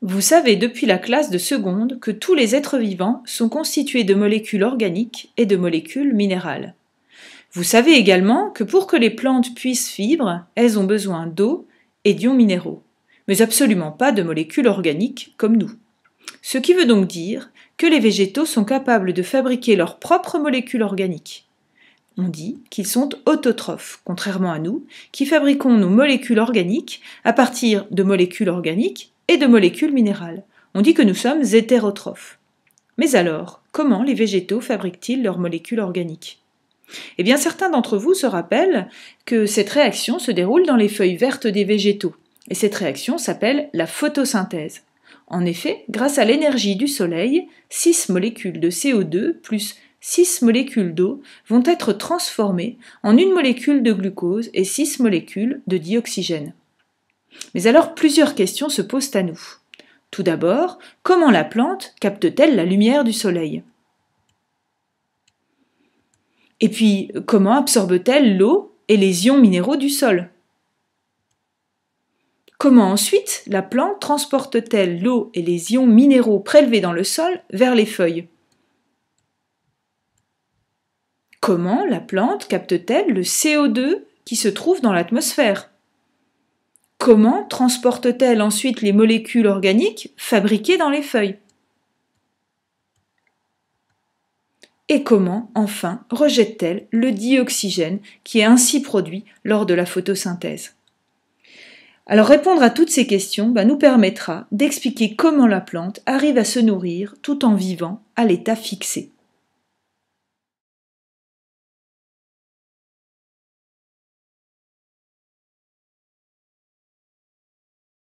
Vous savez depuis la classe de seconde que tous les êtres vivants sont constitués de molécules organiques et de molécules minérales. Vous savez également que pour que les plantes puissent vivre, elles ont besoin d'eau et d'ions minéraux, mais absolument pas de molécules organiques comme nous. Ce qui veut donc dire que les végétaux sont capables de fabriquer leurs propres molécules organiques. On dit qu'ils sont autotrophes, contrairement à nous, qui fabriquons nos molécules organiques à partir de molécules organiques et de molécules minérales. On dit que nous sommes hétérotrophes. Mais alors, comment les végétaux fabriquent-ils leurs molécules organiques Eh bien, certains d'entre vous se rappellent que cette réaction se déroule dans les feuilles vertes des végétaux, et cette réaction s'appelle la photosynthèse. En effet, grâce à l'énergie du Soleil, 6 molécules de CO2 plus 6 molécules d'eau vont être transformées en une molécule de glucose et 6 molécules de dioxygène. Mais alors plusieurs questions se posent à nous. Tout d'abord, comment la plante capte-t-elle la lumière du soleil Et puis, comment absorbe-t-elle l'eau et les ions minéraux du sol Comment ensuite la plante transporte-t-elle l'eau et les ions minéraux prélevés dans le sol vers les feuilles Comment la plante capte-t-elle le CO2 qui se trouve dans l'atmosphère comment transporte-t-elle ensuite les molécules organiques fabriquées dans les feuilles Et comment, enfin, rejette-t-elle le dioxygène qui est ainsi produit lors de la photosynthèse Alors répondre à toutes ces questions bah, nous permettra d'expliquer comment la plante arrive à se nourrir tout en vivant à l'état fixé.